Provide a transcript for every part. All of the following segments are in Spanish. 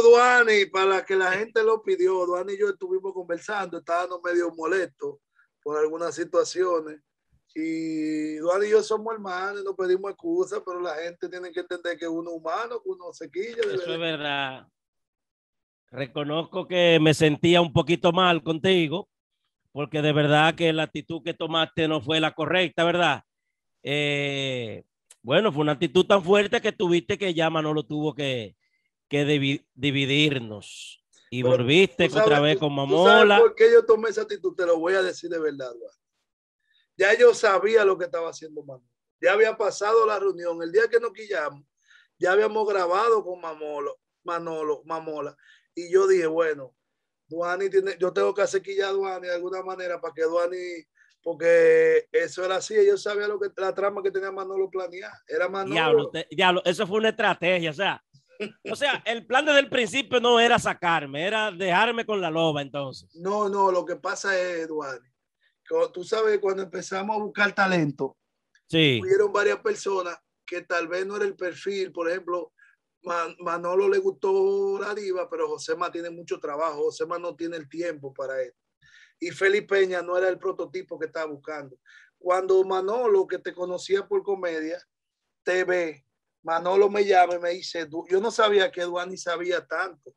Duane, Duani, para que la gente lo pidió, Duani y yo estuvimos conversando, estábamos medio molestos por algunas situaciones. Y Duani y yo somos hermanos, nos pedimos excusas, pero la gente tiene que entender que uno humano, que uno se quilla. Eso es verdad. Reconozco que me sentía un poquito mal contigo, porque de verdad que la actitud que tomaste no fue la correcta, ¿verdad? Eh, bueno, fue una actitud tan fuerte que tuviste que no lo tuvo que, que dividirnos. Y volviste otra vez con Mamola. ¿Por qué yo tomé esa actitud? Te lo voy a decir de verdad, Ya yo sabía lo que estaba haciendo Manolo Ya había pasado la reunión. El día que nos quillamos, ya habíamos grabado con Mamolo, Manolo, Mamola. Y yo dije, bueno, Duani tiene, yo tengo que hacer quillar a Duani de alguna manera para que Duani porque eso era así, yo sabía lo que la trama que tenía Manolo planea era Manolo. eso fue una estrategia, o sea, o sea, el plan desde el principio no era sacarme, era dejarme con la loba entonces. No, no, lo que pasa es, Eduardo, tú sabes, cuando empezamos a buscar talento, sí. hubieron varias personas que tal vez no era el perfil, por ejemplo, Manolo le gustó la diva, pero Josema tiene mucho trabajo, Josema no tiene el tiempo para esto. Y Felipe Peña no era el prototipo que estaba buscando. Cuando Manolo, que te conocía por comedia, te ve Manolo me llama y me dice, yo no sabía que Duani sabía tanto.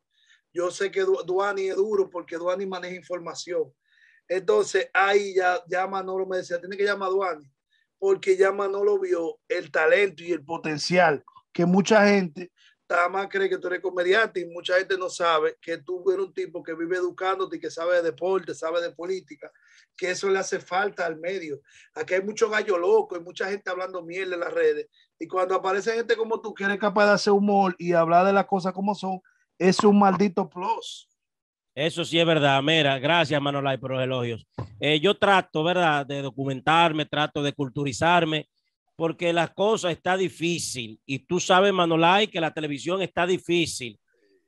Yo sé que Duani es duro porque Duani maneja información. Entonces ahí ya, ya Manolo me decía, tiene que llamar a Duani, porque ya Manolo vio el talento y el potencial que mucha gente Tama cree que tú eres comediante y mucha gente no sabe que tú eres un tipo que vive educándote y que sabe de deporte, sabe de política, que eso le hace falta al medio. Aquí hay mucho gallo loco y mucha gente hablando miel en las redes. Y cuando aparece gente como tú que eres capaz de hacer humor y hablar de las cosas como son, es un maldito plus. Eso sí es verdad. Mira, gracias Manolay por los elogios. Eh, yo trato, ¿verdad?, de documentarme, trato de culturizarme porque la cosa está difícil. Y tú sabes, Manolay, que la televisión está difícil.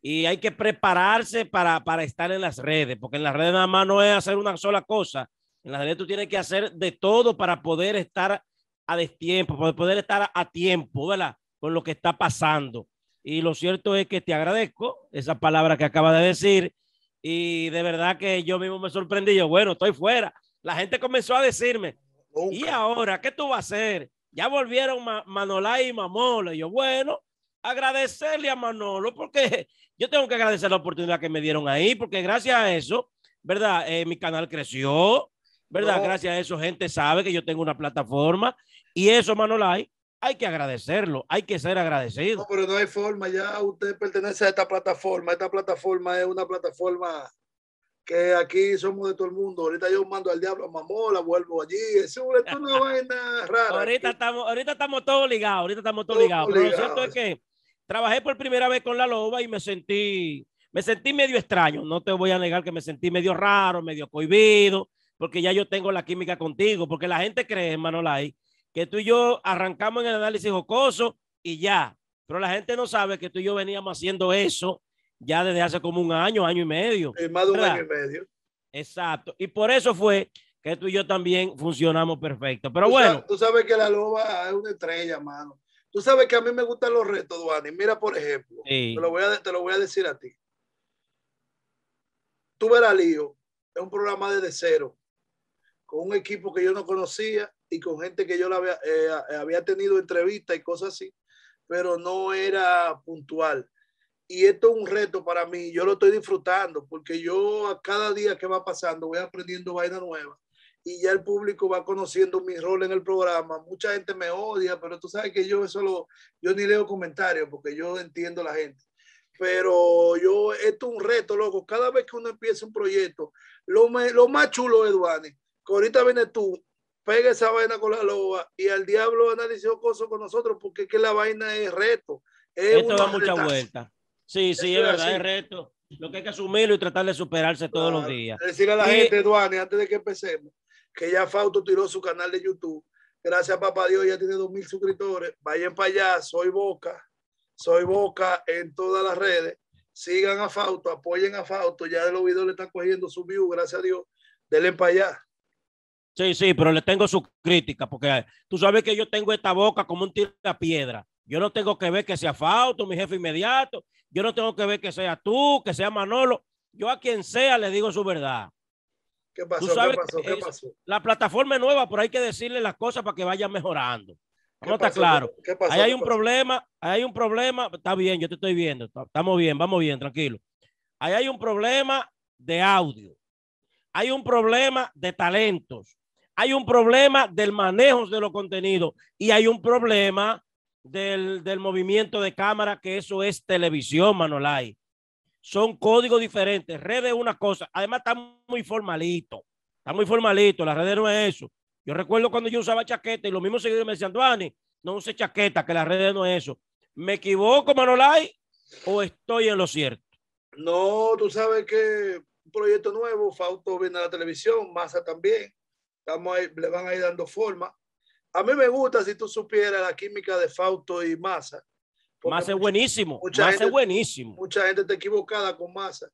Y hay que prepararse para, para estar en las redes, porque en las redes nada más no es hacer una sola cosa. En las redes tú tienes que hacer de todo para poder estar a destiempo, para poder estar a tiempo, ¿verdad? Con lo que está pasando. Y lo cierto es que te agradezco esa palabra que acaba de decir. Y de verdad que yo mismo me sorprendí. Yo, bueno, estoy fuera. La gente comenzó a decirme, ¿y ahora qué tú vas a hacer? Ya volvieron Manolay y Mamola. yo, bueno, agradecerle a Manolo porque yo tengo que agradecer la oportunidad que me dieron ahí, porque gracias a eso, ¿verdad? Eh, mi canal creció, ¿verdad? Gracias a eso, gente sabe que yo tengo una plataforma y eso, Manolay, hay que agradecerlo, hay que ser agradecido. No, pero no hay forma, ya usted pertenece a esta plataforma, esta plataforma es una plataforma que aquí somos de todo el mundo. Ahorita yo mando al diablo a Mamola, vuelvo allí. Eso es una vaina rara. Ahorita estamos, ahorita estamos todos ligados, ahorita estamos todos, ligados. lo cierto es que trabajé por primera vez con la loba y me sentí, me sentí medio extraño. No te voy a negar que me sentí medio raro, medio cohibido, porque ya yo tengo la química contigo, porque la gente cree, Manolay, que tú y yo arrancamos en el análisis jocoso y ya. Pero la gente no sabe que tú y yo veníamos haciendo eso ya desde hace como un año, año y medio. más de un año y medio. Exacto. Y por eso fue que tú y yo también funcionamos perfecto. Pero bueno. tú sabes que la loba es una estrella, mano. Tú sabes que a mí me gustan los retos, y Mira, por ejemplo, te, lo voy a, te lo voy a decir a ti. Tuve la lío, es un programa desde cero, con un equipo que yo no conocía y con gente que yo la había, eh, tenido entrevista y cosas así, pero no era puntual y esto es un reto para mí. Yo lo estoy disfrutando porque yo a cada día que va pasando voy aprendiendo vaina nueva y ya el público va conociendo mi rol en el programa. Mucha gente me odia, pero tú sabes que yo eso lo, yo ni leo comentarios porque yo entiendo a la gente. Pero yo, esto es un reto, loco. Cada vez que uno empieza un proyecto, lo, me, lo más chulo, Eduane, que ahorita vienes tú, pega esa vaina con la loba y al diablo analizó cosas con nosotros porque es que la vaina es reto. Esto da mucha vuelta. Sí, sí, es verdad, es reto. Lo que hay que asumirlo y tratar de superarse todos los días. Decirle a la gente, Duane, antes de que empecemos, que ya Fausto tiró su canal de YouTube. Gracias, papá Dios, ya tiene dos mil suscriptores. Vayan para allá, soy Boca, soy Boca en todas las redes. Sigan a Fausto, apoyen a Fausto. Ya de los videos le están cogiendo su view, gracias a Dios. Denle para allá. Sí, sí, pero le tengo su crítica, porque tú sabes que yo tengo esta boca como un tiro piedra. Yo no tengo que ver que sea Fausto, mi jefe inmediato. Yo no tengo que ver que sea tú, que sea Manolo. Yo a quien sea le digo su verdad. ¿Qué pasó? ¿Qué pasó? ¿Qué pasó? La plataforma es nueva, pero hay que decirle las cosas para que vaya mejorando. No está claro. ¿Qué Ahí hay un problema, ahí hay un problema. Está bien, yo te estoy viendo. Estamos bien, vamos bien, tranquilo. Ahí hay un problema de audio. Hay un problema de talentos. Hay un problema del manejo de los contenidos. Y hay un problema del, movimiento de cámara, que eso es televisión, Manolay. Son códigos diferentes. redes es una cosa. Además, está muy formalito. Está muy formalito. La red no es eso. Yo recuerdo cuando yo usaba chaqueta y los mismos seguidores me decían, Duane, no use chaqueta, que la red no es eso. ¿Me equivoco, Manolay? ¿O estoy en lo cierto? No, tú sabes que un proyecto nuevo, fauto viene a la televisión, masa también. Estamos ahí, le van a ir dando forma. A mí me gusta, si tú supieras, la química de Fausto y Massa. Massa es buenísimo. Mucha gente, es buenísimo. Mucha gente está equivocada con Massa.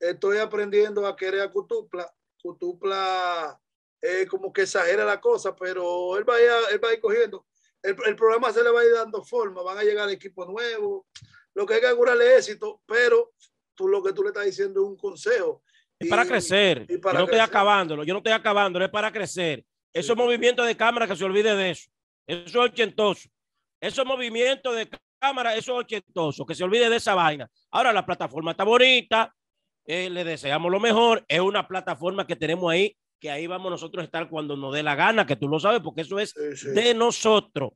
Estoy aprendiendo a querer a Cutupla. Cutupla es eh, como que exagera la cosa, pero él va a, va ir cogiendo. El, programa se le va a ir dando forma, van a llegar equipos nuevos. Lo que hay que es éxito, pero tú lo que tú le estás diciendo es un consejo. Es para crecer. yo no estoy acabándolo, yo no estoy acabándolo, es para crecer. Esos movimientos de cámara que se olvide de eso. Eso es ochentoso. Esos movimiento de cámara, eso es ochentoso. Que se olvide de esa vaina. Ahora la plataforma está bonita. Eh, le deseamos lo mejor. Es una plataforma que tenemos ahí, que ahí vamos nosotros a estar cuando nos dé la gana, que tú lo sabes, porque eso es de nosotros.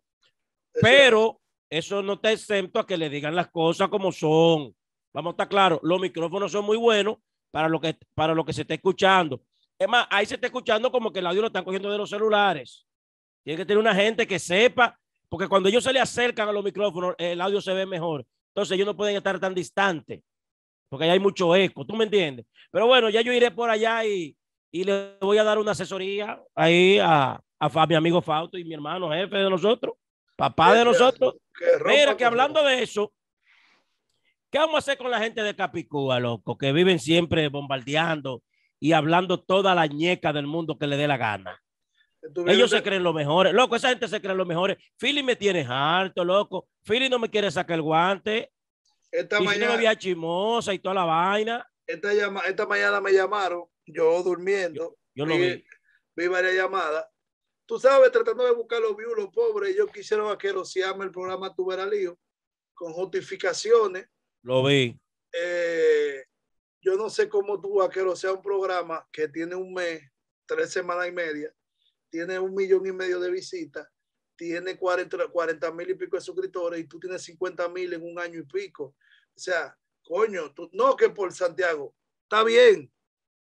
Pero eso no está exento a que le digan las cosas como son. Vamos a estar claros, los micrófonos son muy buenos para lo que, para lo que se está escuchando. Es más, ahí se está escuchando como que el audio lo están cogiendo de los celulares. Tiene que tener una gente que sepa, porque cuando ellos se le acercan a los micrófonos, el audio se ve mejor. Entonces ellos no pueden estar tan distantes, porque ahí hay mucho eco, ¿tú me entiendes? Pero bueno, ya yo iré por allá y, y le voy a dar una asesoría ahí a, a, a, mi amigo Fausto y mi hermano jefe de nosotros, papá de nosotros. Mira, que hablando de eso, ¿qué vamos a hacer con la gente de Capicúa, loco? Que viven siempre bombardeando y hablando toda la ñeca del mundo que le dé la gana. Ellos se creen los mejores. Loco, esa gente se cree los mejores. Philly me tiene harto, loco. Philly no me quiere sacar el guante. Esta mañana. no chimosa y toda la vaina. Esta, llama, esta mañana me llamaron, yo durmiendo. Yo, lo vi. Vi varias llamadas. Tú sabes, tratando de buscar los views, los pobres, ellos quisieron a que lo se llame el programa Tuberalío con justificaciones. Lo vi. Eh, yo no sé cómo tú, a lo sea un programa que tiene un mes, tres semanas y media, tiene un millón y medio de visitas, tiene 40, 40 mil y pico de suscriptores y tú tienes 50 mil en un año y pico. O sea, coño, no que por Santiago, está bien,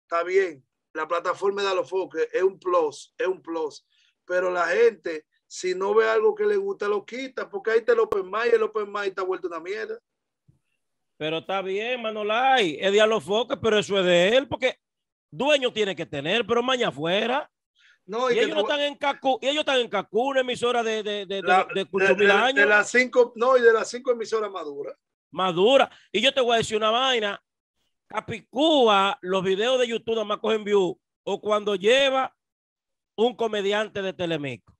está bien. La plataforma de los focos, es un plus, es un plus. Pero la gente, si no ve algo que le gusta, lo quita, porque ahí está el Open Mind y el Open Mind está vuelto una mierda. Pero está bien, Manolay, es de Alofoque, pero eso es de él, porque dueño tiene que tener, pero mañana afuera. No, y, ellos no están en Cacu, y ellos están en Cacu, una emisora de, de, de, de, las cinco, no, y de las cinco emisoras maduras. Madura. Y yo te voy a decir una vaina. Capicúa, los videos de YouTube nada más en view, o cuando lleva un comediante de Telemico,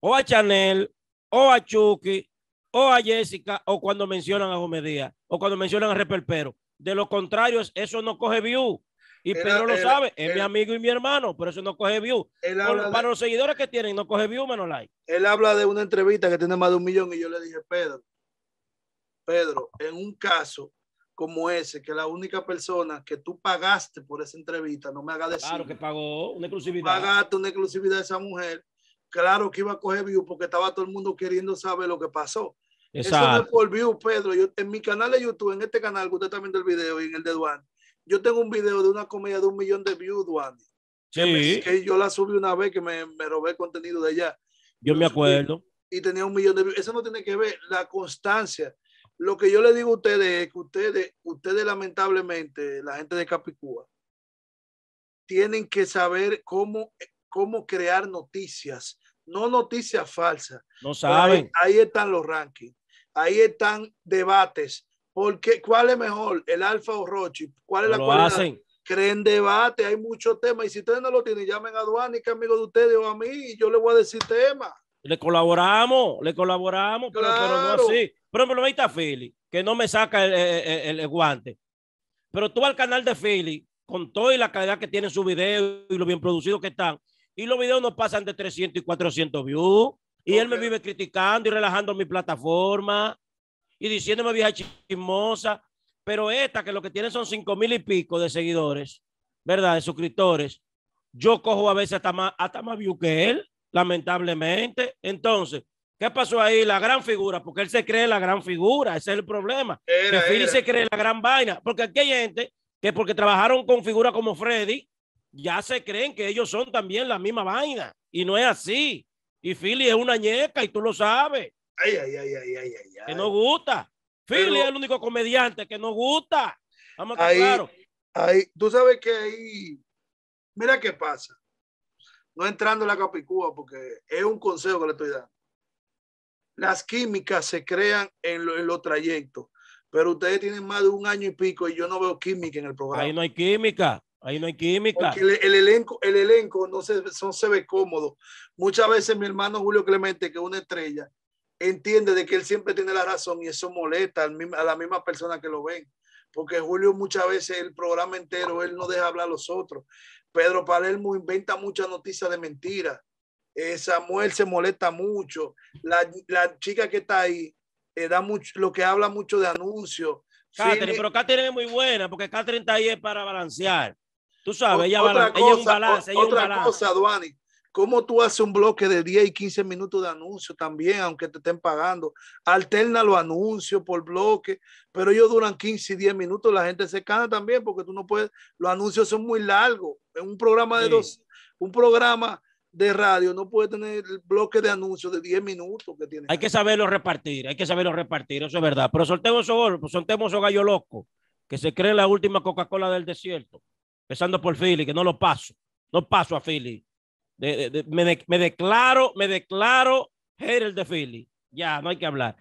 o a Chanel, o a Chucky, o a Jessica o cuando mencionan a Jomedía o cuando mencionan a Pero. De lo contrario, eso no coge view. Y Pedro lo sabe, es mi amigo y mi hermano, pero eso no coge view. para los seguidores que tienen, no coge view, menos like. Él habla de una entrevista que tiene más de un millón y yo le dije, Pedro, Pedro, en un caso como ese, que la única persona que tú pagaste por esa entrevista, no me haga decir. Claro que pagó una exclusividad. Pagaste una exclusividad esa mujer claro que iba a coger view porque estaba todo el mundo queriendo saber lo que pasó. Exacto. Eso no es por view, Pedro. Yo, en mi canal de YouTube, en este canal usted está viendo el video y en el de Duan. yo tengo un video de una comedia de un millón de views, Duane. Sí. Que, yo la subí una vez que me, me robé contenido de allá. Yo, me acuerdo. Y tenía un millón de views. Eso no tiene que ver la constancia. Lo que yo le digo a ustedes es que ustedes, ustedes lamentablemente, la gente de Capicúa, tienen que saber cómo, cómo crear noticias no noticias falsas. No saben. Ahí, están los rankings, ahí están debates. Porque, ¿Cuál es mejor, el Alfa o Rochi? ¿Cuál es la cual Creen debate, hay muchos temas. Y si ustedes no lo tienen, llamen a Duani, que amigo de ustedes, o a mí, y yo le voy a decir temas. Le colaboramos, le colaboramos, pero, pero, no así. Por ejemplo, ahí está Philly, que no me saca el, guante. Pero tú al canal de Philly, con toda la calidad que tiene su video y lo bien producido que están, y los videos no pasan de 300 y 400 views. Y él me vive criticando y relajando mi plataforma y diciéndome vieja chismosa. Pero esta, que lo que tiene son 5 mil y pico de seguidores, ¿verdad? De suscriptores. Yo cojo a veces hasta más, hasta más view que él, lamentablemente. Entonces, ¿qué pasó ahí? La gran figura, porque él se cree la gran figura, ese es el problema. que se cree la gran vaina, porque aquí hay gente que porque trabajaron con figuras como Freddy, ya se creen que ellos son también la misma vaina. Y no es así. Y Philly es una ñeca y tú lo sabes. Ay, ay, ay, ay, ay, ay. Que no gusta. Philly es el único comediante que no gusta. Vamos a ahí, Ahí, tú sabes que ahí, mira qué pasa. No entrando en la capicúa porque es un consejo que le estoy dando. Las químicas se crean en los trayectos, pero ustedes tienen más de un año y pico y yo no veo química en el programa. Ahí no hay química. Ahí no hay química. el, elenco, el elenco no se, se ve cómodo. Muchas veces mi hermano Julio Clemente, que es una estrella, entiende de que él siempre tiene la razón y eso molesta a la misma persona que lo ven. Porque Julio muchas veces el programa entero, él no deja hablar a los otros. Pedro Palermo inventa muchas noticias de mentiras. Eh, Samuel se molesta mucho. La, chica que está ahí eh, da mucho, lo que habla mucho de anuncios. Catherine, pero Catherine es muy buena porque Catherine está ahí para balancear. Tú sabes, ella, es un balance. otra cosa, Duani, ¿cómo tú haces un bloque de 10 y 15 minutos de anuncio también, aunque te estén pagando? Alterna los anuncios por bloque, pero ellos duran 15 y 10 minutos, la gente se cansa también porque tú no puedes, los anuncios son muy largos. En un programa de dos, un programa de radio no puede tener bloque de anuncios de 10 minutos que tiene. Hay que saberlo repartir, hay que saberlo repartir, eso es verdad. Pero soltemos esos, soltemos esos gallo loco que se cree la última Coca-Cola del desierto empezando por Philly, que no lo paso, no paso a Philly. me, me, declaro, me declaro hater de Philly. Ya, no hay que hablar.